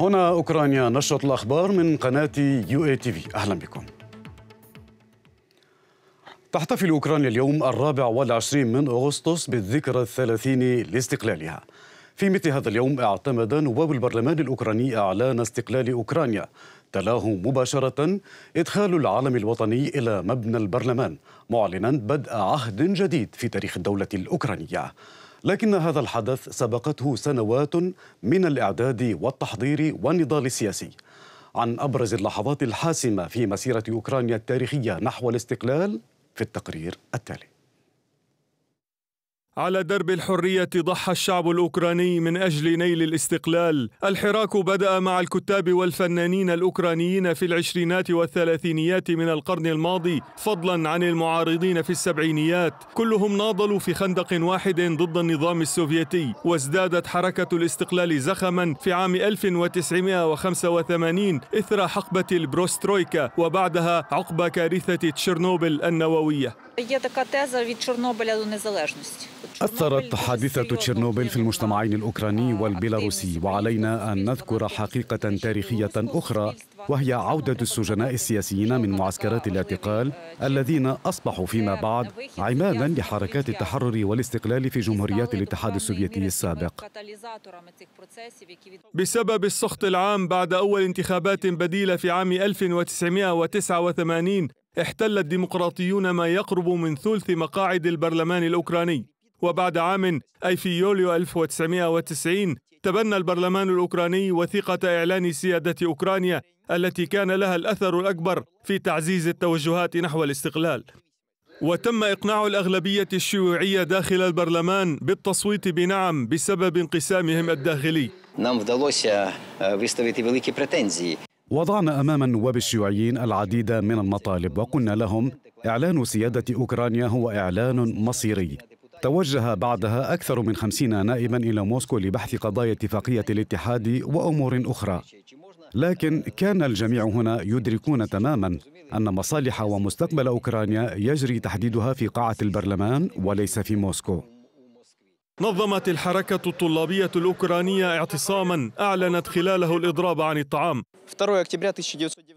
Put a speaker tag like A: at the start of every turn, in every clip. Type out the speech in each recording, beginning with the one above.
A: هنا أوكرانيا نشرة الأخبار من قناة يو اي تي في أهلا بكم تحتفل أوكرانيا اليوم الرابع والعشرين من أغسطس بالذكرى الثلاثين لاستقلالها في مثل هذا اليوم اعتمد نواب البرلمان الأوكراني إعلان استقلال أوكرانيا تلاه مباشرة إدخال العلم الوطني إلى مبنى البرلمان معلنا بدء عهد جديد في تاريخ الدولة الأوكرانية لكن هذا الحدث سبقته سنوات من الإعداد والتحضير والنضال السياسي عن أبرز اللحظات الحاسمة في مسيرة أوكرانيا التاريخية نحو الاستقلال في التقرير التالي
B: على درب الحرية ضحى الشعب الأوكراني من أجل نيل الاستقلال الحراك بدأ مع الكتاب والفنانين الأوكرانيين في العشرينات والثلاثينيات من القرن الماضي فضلا عن المعارضين في السبعينيات كلهم ناضلوا في خندق واحد ضد النظام السوفيتي وازدادت حركة الاستقلال زخما في عام 1985 إثر حقبة البروسترويكا وبعدها عقب كارثة تشيرنوبل النووية
A: أثرت حادثة تشيرنوبل في المجتمعين الأوكراني والبيلاروسي وعلينا أن نذكر حقيقة تاريخية أخرى وهي عودة السجناء السياسيين من معسكرات الاعتقال الذين أصبحوا فيما بعد عمادا لحركات التحرر والاستقلال في جمهوريات الاتحاد السوفيتي السابق
B: بسبب السخط العام بعد أول انتخابات بديلة في عام 1989 احتل الديمقراطيون ما يقرب من ثلث مقاعد البرلمان الأوكراني وبعد عام أي في يوليو 1990 تبنى البرلمان الأوكراني وثيقة إعلان سيادة أوكرانيا التي كان لها الأثر الأكبر في تعزيز التوجهات نحو الاستقلال وتم إقناع الأغلبية الشيوعية داخل البرلمان بالتصويت بنعم بسبب انقسامهم الداخلي э,
A: وضعنا أمام النواب الشيوعيين العديد من المطالب وقلنا لهم إعلان سيادة أوكرانيا هو إعلان مصيري توجه بعدها أكثر من خمسين نائبا إلى موسكو لبحث قضايا اتفاقية الاتحاد وأمور أخرى لكن كان الجميع هنا يدركون تماما أن مصالح ومستقبل أوكرانيا يجري تحديدها في قاعة البرلمان وليس في موسكو
B: نظمت الحركة الطلابية الأوكرانية اعتصاما أعلنت خلاله الإضراب عن الطعام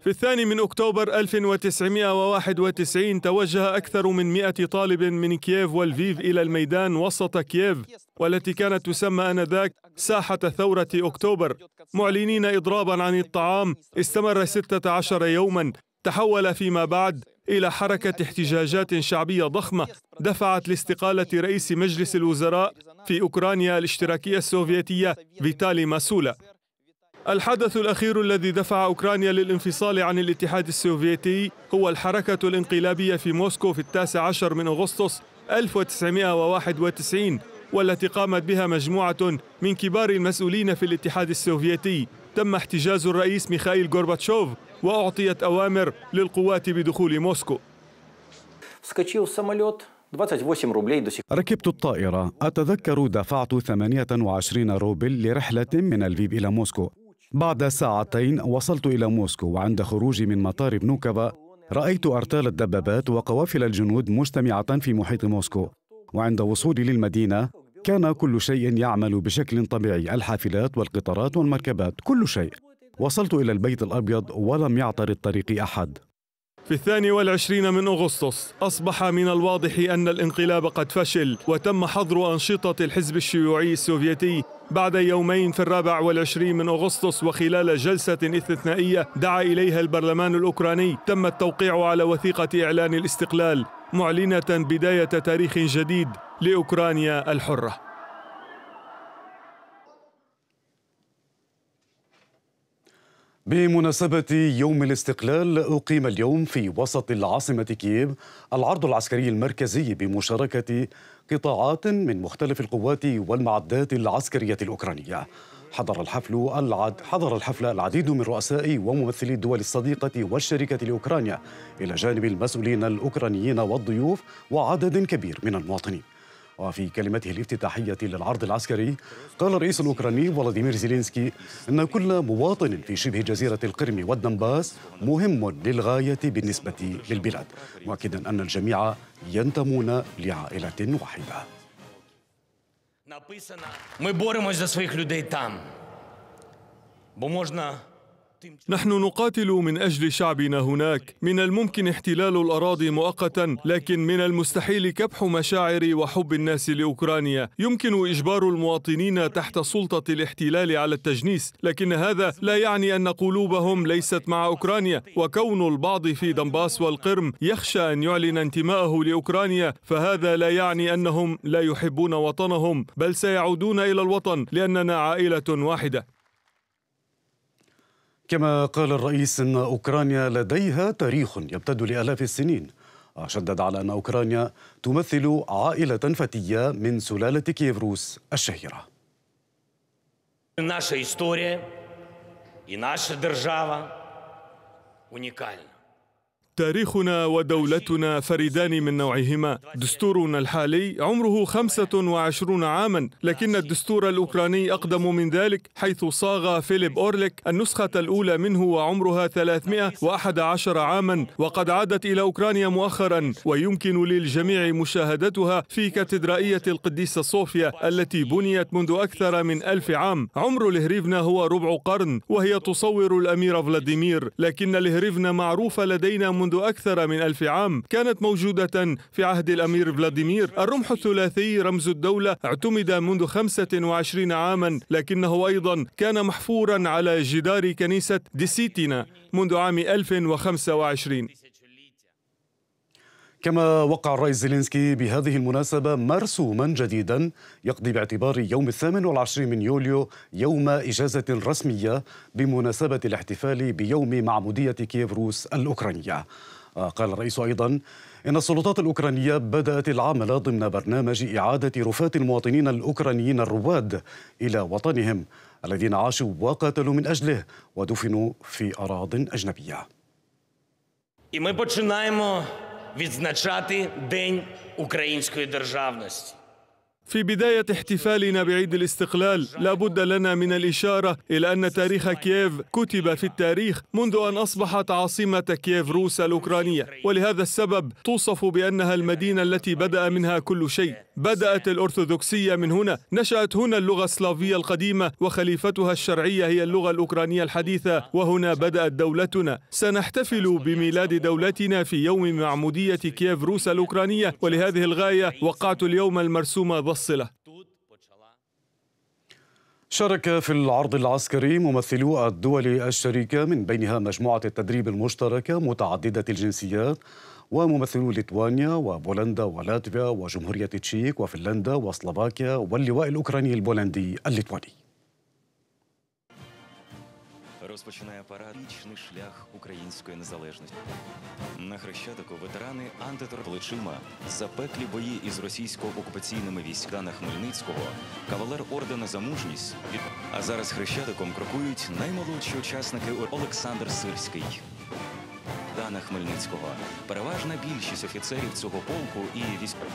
B: في الثاني من أكتوبر 1991 توجه أكثر من 100 طالب من كييف والفيف إلى الميدان وسط كييف والتي كانت تسمى آنذاك ساحة ثورة أكتوبر معلنين إضرابا عن الطعام استمر 16 يوما تحول فيما بعد إلى حركة احتجاجات شعبية ضخمة دفعت لاستقالة رئيس مجلس الوزراء في أوكرانيا الاشتراكية السوفيتية فيتالي ماسولا الحدث الأخير الذي دفع أوكرانيا للانفصال عن الاتحاد السوفيتي هو الحركة الانقلابية في موسكو في التاسع عشر من أغسطس 1991 والتي قامت بها مجموعة من كبار المسؤولين في الاتحاد السوفيتي تم احتجاز الرئيس ميخائيل غورباتشوف وأعطيت أوامر للقوات بدخول موسكو ركبت الطائرة
A: أتذكر دفعت 28 روبل لرحلة من الفيب إلى موسكو بعد ساعتين وصلت إلى موسكو وعند خروجي من مطار بنوكبا رأيت أرتال الدبابات وقوافل الجنود مجتمعة في محيط موسكو وعند وصولي للمدينة كان كل شيء يعمل بشكل طبيعي الحافلات والقطارات والمركبات كل شيء وصلت إلى البيت الأبيض ولم يعترض طريقي أحد
B: في الثاني والعشرين من أغسطس أصبح من الواضح أن الانقلاب قد فشل وتم حظر أنشطة الحزب الشيوعي السوفيتي بعد يومين في الرابع والعشرين من أغسطس وخلال جلسة استثنائية دعا إليها البرلمان الأوكراني تم التوقيع على وثيقة إعلان الاستقلال معلنة بداية تاريخ جديد لأوكرانيا الحرة
A: بمناسبة يوم الاستقلال أقيم اليوم في وسط العاصمة كييف العرض العسكري المركزي بمشاركة قطاعات من مختلف القوات والمعدات العسكرية الأوكرانية حضر الحفل العد حضر الحفل العديد من رؤساء وممثلي الدول الصديقة والشركة لأوكرانيا إلى جانب المسؤولين الأوكرانيين والضيوف وعدد كبير من المواطنين وفي كلمته الافتتاحية للعرض العسكري قال الرئيس الأوكراني فولاديمير زيلينسكي أن كل مواطن في شبه جزيرة القرم والدنباس مهم للغاية بالنسبة للبلاد مؤكدا أن الجميع ينتمون لعائلة
B: واحدة Написано, ми боремось за своїх людей там, бо можна. نحن نقاتل من أجل شعبنا هناك من الممكن احتلال الأراضي مؤقتا لكن من المستحيل كبح مشاعر وحب الناس لأوكرانيا يمكن إجبار المواطنين تحت سلطة الاحتلال على التجنيس لكن هذا لا يعني أن قلوبهم ليست مع أوكرانيا وكون البعض في دنباس والقرم يخشى أن يعلن انتماءه لأوكرانيا فهذا لا يعني أنهم لا يحبون وطنهم بل سيعودون إلى الوطن لأننا عائلة واحدة
A: كما قال الرئيس ان اوكرانيا لديها تاريخ يمتد لالاف السنين وشدد على ان اوكرانيا تمثل عائله فتيه من سلاله كيفروس الشهيره
C: наша история и наша держава уникальна.
B: تاريخنا ودولتنا فريدان من نوعهما دستورنا الحالي عمره 25 عاما لكن الدستور الأوكراني أقدم من ذلك حيث صاغ فيليب أورليك النسخة الأولى منه وعمرها 311 عاما وقد عادت إلى أوكرانيا مؤخرا ويمكن للجميع مشاهدتها في كاتدرائية القديسة صوفيا التي بنيت منذ أكثر من ألف عام عمر الهريفنا هو ربع قرن وهي تصور الأمير فلاديمير لكن الهريفنا معروفة لدينا منذ منذ أكثر من ألف عام كانت موجودة في عهد الأمير فلاديمير الرمح الثلاثي رمز الدولة اعتمد منذ 25 عاما لكنه أيضا كان محفورا على جدار كنيسة ديسيتينا منذ عام 1025
A: كما وقع الرئيس زيلينسكي بهذه المناسبة مرسوما جديدا يقضي باعتبار يوم الثامن والعشرين من يوليو يوم إجازة رسمية بمناسبة الاحتفال بيوم معمودية كييف روس الأوكرانية آه، قال الرئيس أيضا إن السلطات الأوكرانية بدأت العمل ضمن برنامج إعادة رفاة المواطنين الأوكرانيين الرواد إلى وطنهم الذين عاشوا وقاتلوا من أجله ودفنوا في أراض أجنبية.
C: відзначати День української державності.
B: في بداية احتفالنا بعيد الاستقلال لابد لنا من الإشارة إلى أن تاريخ كييف كتب في التاريخ منذ أن أصبحت عاصمة كييف روسا الأوكرانية ولهذا السبب توصف بأنها المدينة التي بدأ منها كل شيء بدأت الأرثوذكسية من هنا نشأت هنا اللغة السلافية القديمة وخليفتها الشرعية هي اللغة الأوكرانية الحديثة وهنا بدأت دولتنا سنحتفل بميلاد دولتنا في يوم معمودية كييف روسا الأوكرانية ولهذه الغاية وقعت اليوم المرسومة الصلة
A: شارك في العرض العسكري ممثلو الدول الشريكة من بينها مجموعة التدريب المشتركة متعددة الجنسيات وممثلو ليتوانيا وبولندا ولاتفيا وجمهورية تشيك وفنلندا وسلوفاكيا واللواء الأوكراني البولندي الليتواني
C: розпочинає парадичний шлях української незалежності. На хрещатику ветерани антитер запеклі бої із російсько-окупаційними військами Хмельницького, кавалер ордена за мужність. А зараз хрещатиком крокують наймолодші учасники Олександр Сирський. Дана Хмельницького. Переважна більшість офіцерів цього полку і військових.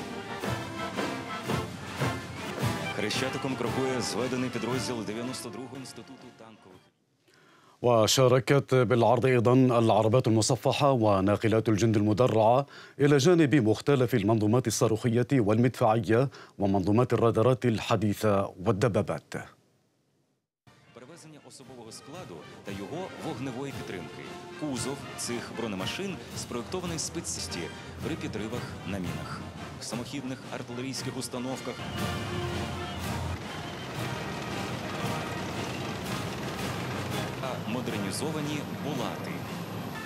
C: Хрещатиком крокує зведений підрозділ 92-го інституту танк.
A: وشاركت بالعرض أيضا العربات المصفحة وناقلات الجند المدرعة إلى جانب مختلف المنظومات الصاروخية والمدفعية ومنظومات الرادارات الحديثة والدبابات
C: Кузов цих бронемашин спецсісті при підривах на мінах, самохідних артилерійських установках. модернізовані булати.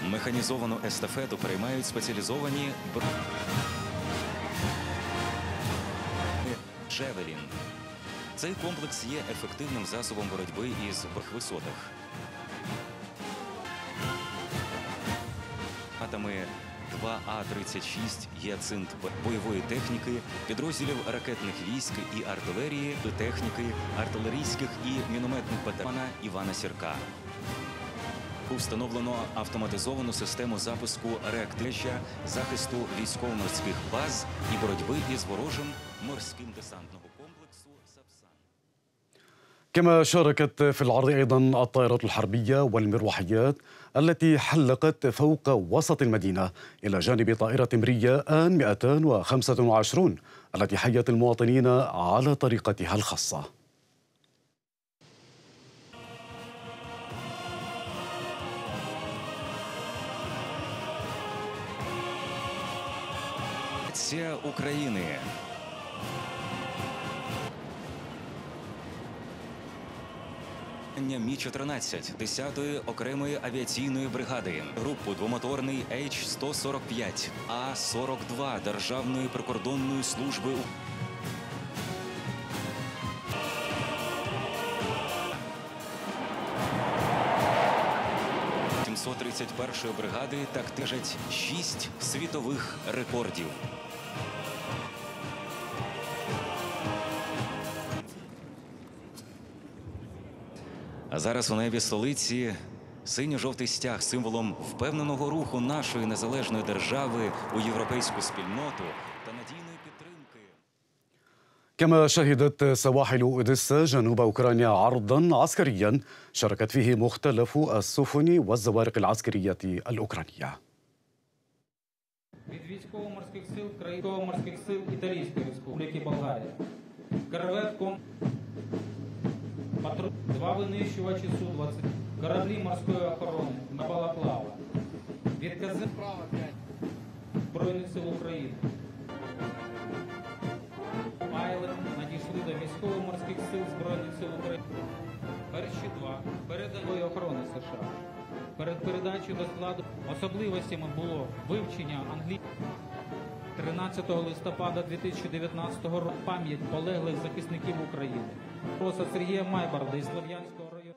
C: Механізовану естафету приймають спеціалізовані бр... Джевелін. Цей комплекс є ефективним засобом боротьби із верхвисотах. А-36 «Яцинт» бойової техніки, підрозділів ракетних військ і артилерії, техніки, артилерійських і мінометних батальйона Івана Сірка. Установлено автоматизовану систему запуску реактища, захисту військово-морських баз і боротьби із ворожим морським десантного комплексу «Сапсан».
A: كما شاركت في العرض أيضا الطائرات الحربية والمروحيات التي حلقت فوق وسط المدينة إلى جانب طائرة مرية آن 225 التي حيت المواطنين على طريقتها الخاصة
C: Украины. базування Мі 14 10-ї окремої авіаційної бригади, групу двомоторний H-145, А-42 Державної прикордонної служби Сто 31-ї бригади так тижать шість світових рекордів. А зараз у небі столиці синьо-жовтий стяг символом впевненого руху нашої незалежної держави у європейську спільноту та надійної підтримки.
A: كما شهدت سواحل اوديسا جنوب اوكرانيا عرضا عسكريا شاركت فيه مختلف السفن والزوارق العسكريه الاوكرانيه.
C: Від військово-морських сил країн морських сил Італійської республіки Болгарія. Корвет Патру... два винищувачі Су-20, кораблі морської охорони на Балаклава. Відкази Збройних сил України. Айленд надійшли до військово-морських сил Збройних сил України. Перші два передової охорони США. Перед передачею до складу особливостями було вивчення англійської. 13 листопада 2019 року пам'ять полеглих захисників України. Проса Сергія Майбарда із Слов'янського району.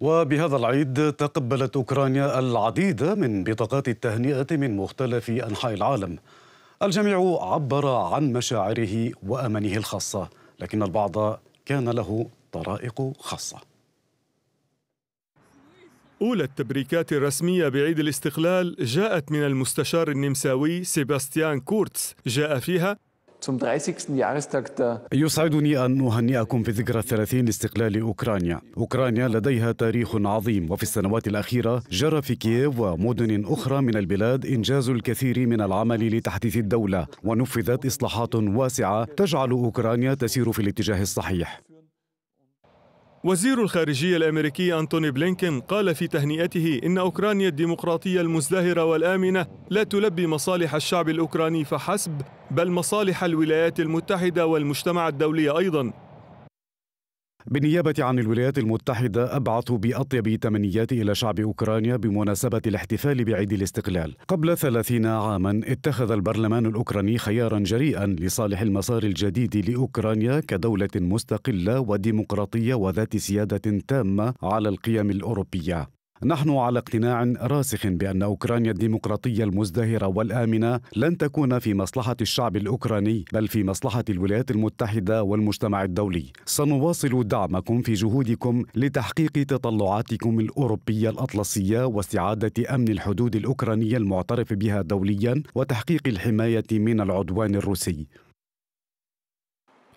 A: وبهذا العيد تقبلت أوكرانيا العديد من بطاقات التهنئة من مختلف أنحاء العالم الجميع عبر عن مشاعره وأمنه الخاصة لكن البعض كان له طرائق خاصه
B: أولى التبريكات الرسمية بعيد الاستقلال جاءت من المستشار النمساوي سيباستيان كورتس جاء فيها
A: يسعدني أن أهنئكم في ذكرى الثلاثين لاستقلال أوكرانيا أوكرانيا لديها تاريخ عظيم وفي السنوات الأخيرة جرى في كييف ومدن أخرى من البلاد إنجاز الكثير من العمل لتحديث الدولة ونفذت إصلاحات واسعة تجعل أوكرانيا تسير في الاتجاه الصحيح
B: وزير الخارجية الأمريكي أنتوني بلينكين قال في تهنئته إن أوكرانيا الديمقراطية المزدهرة والآمنة لا تلبي مصالح الشعب الأوكراني فحسب بل مصالح الولايات المتحدة والمجتمع الدولي أيضاً
A: بالنيابة عن الولايات المتحدة أبعث بأطيب تمنياتي إلى شعب أوكرانيا بمناسبة الاحتفال بعيد الاستقلال قبل ثلاثين عاما اتخذ البرلمان الأوكراني خيارا جريئا لصالح المسار الجديد لأوكرانيا كدولة مستقلة وديمقراطية وذات سيادة تامة على القيم الأوروبية نحن على اقتناع راسخ بان اوكرانيا الديمقراطيه المزدهره والامنه لن تكون في مصلحه الشعب الاوكراني بل في مصلحه الولايات المتحده والمجتمع الدولي. سنواصل دعمكم في جهودكم لتحقيق تطلعاتكم الاوروبيه الاطلسيه واستعاده امن الحدود الاوكرانيه المعترف بها دوليا وتحقيق الحمايه من العدوان الروسي.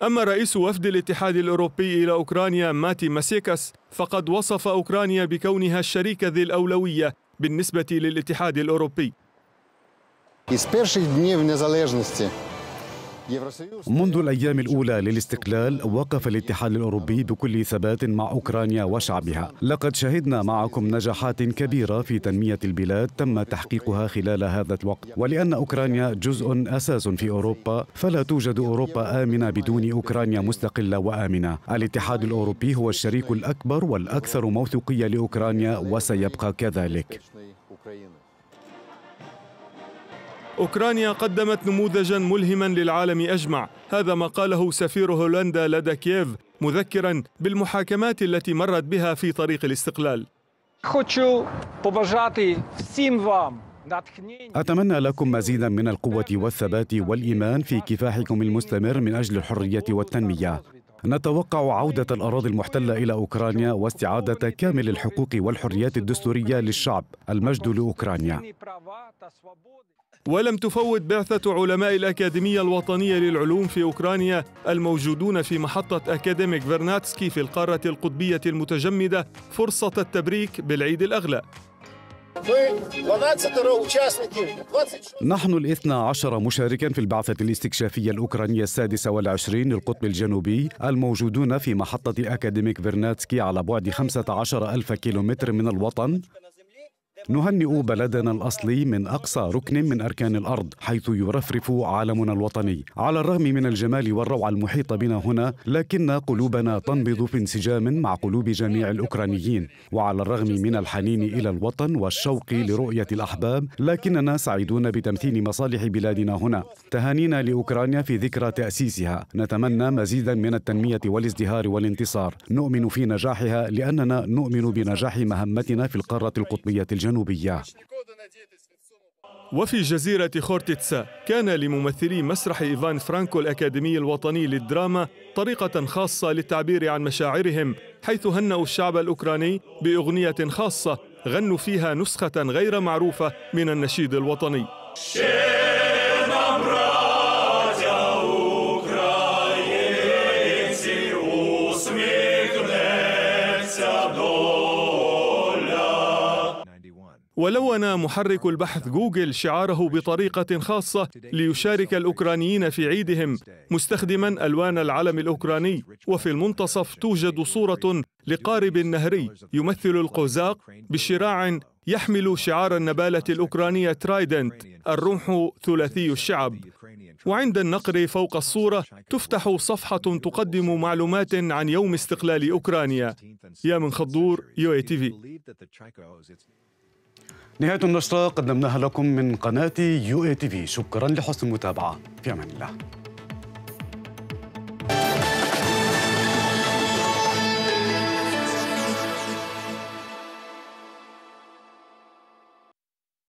B: أما رئيس وفد الاتحاد الأوروبي إلى أوكرانيا ماتي ماسيكاس فقد وصف أوكرانيا بكونها الشريك ذي الأولوية بالنسبة للاتحاد الأوروبي.
A: منذ الأيام الأولى للاستقلال وقف الاتحاد الأوروبي بكل ثبات مع أوكرانيا وشعبها لقد شهدنا معكم نجاحات كبيرة في تنمية البلاد تم تحقيقها خلال هذا الوقت ولأن أوكرانيا جزء أساس في أوروبا فلا توجد أوروبا آمنة بدون أوكرانيا مستقلة وآمنة الاتحاد الأوروبي هو الشريك الأكبر والأكثر موثوقية لأوكرانيا وسيبقى كذلك
B: أوكرانيا قدمت نموذجا ملهما للعالم أجمع هذا ما قاله سفير هولندا لدى كييف مذكرا بالمحاكمات التي مرت بها في طريق الاستقلال
A: أتمنى لكم مزيدا من القوة والثبات والإيمان في كفاحكم المستمر من أجل الحرية والتنمية نتوقع عودة الأراضي المحتلة إلى أوكرانيا واستعادة كامل الحقوق والحريات الدستورية للشعب المجد لأوكرانيا
B: ولم تفوت بعثة علماء الأكاديمية الوطنية للعلوم في أوكرانيا الموجودون في محطة أكاديميك فيرناتسكي في القارة القطبية المتجمدة فرصة التبريك بالعيد الأغلى
A: نحن الاثنى عشر مشاركا في البعثة الاستكشافية الأوكرانية السادسة والعشرين للقطب الجنوبي الموجودون في محطة أكاديميك فيرناتسكي على بعد عشر ألف كيلومتر من الوطن نهنئ بلدنا الأصلي من أقصى ركن من أركان الأرض حيث يرفرف عالمنا الوطني على الرغم من الجمال والروعة المحيطة بنا هنا لكن قلوبنا تنبض في انسجام مع قلوب جميع الأوكرانيين وعلى الرغم من الحنين إلى الوطن والشوق لرؤية الأحباب لكننا سعيدون بتمثيل مصالح بلادنا هنا تهانينا لأوكرانيا في ذكرى تأسيسها نتمنى مزيدا من التنمية والازدهار والانتصار نؤمن في نجاحها لأننا نؤمن بنجاح مهمتنا في القارة القطبية الجنوبية الجنوبية
B: وفي جزيرة خورتيتسا كان لممثلي مسرح إيفان فرانكو الأكاديمي الوطني للدراما طريقة خاصة للتعبير عن مشاعرهم حيث هنأوا الشعب الأوكراني بأغنية خاصة غنوا فيها نسخة غير معروفة من النشيد الوطني ولون محرك البحث جوجل شعاره بطريقة خاصة ليشارك الأوكرانيين في عيدهم مستخدما ألوان العلم الأوكراني وفي المنتصف توجد صورة لقارب نهري يمثل القوزاق بشراع يحمل شعار النبالة الأوكرانية ترايدنت الرمح ثلاثي الشعب وعند النقر فوق الصورة تفتح صفحة تقدم معلومات عن يوم استقلال أوكرانيا يا من خضور يو اي تي في
A: نهاية النشرة قدمناها لكم من قناة يو اي تي في شكرا لحسن المتابعة في أمان الله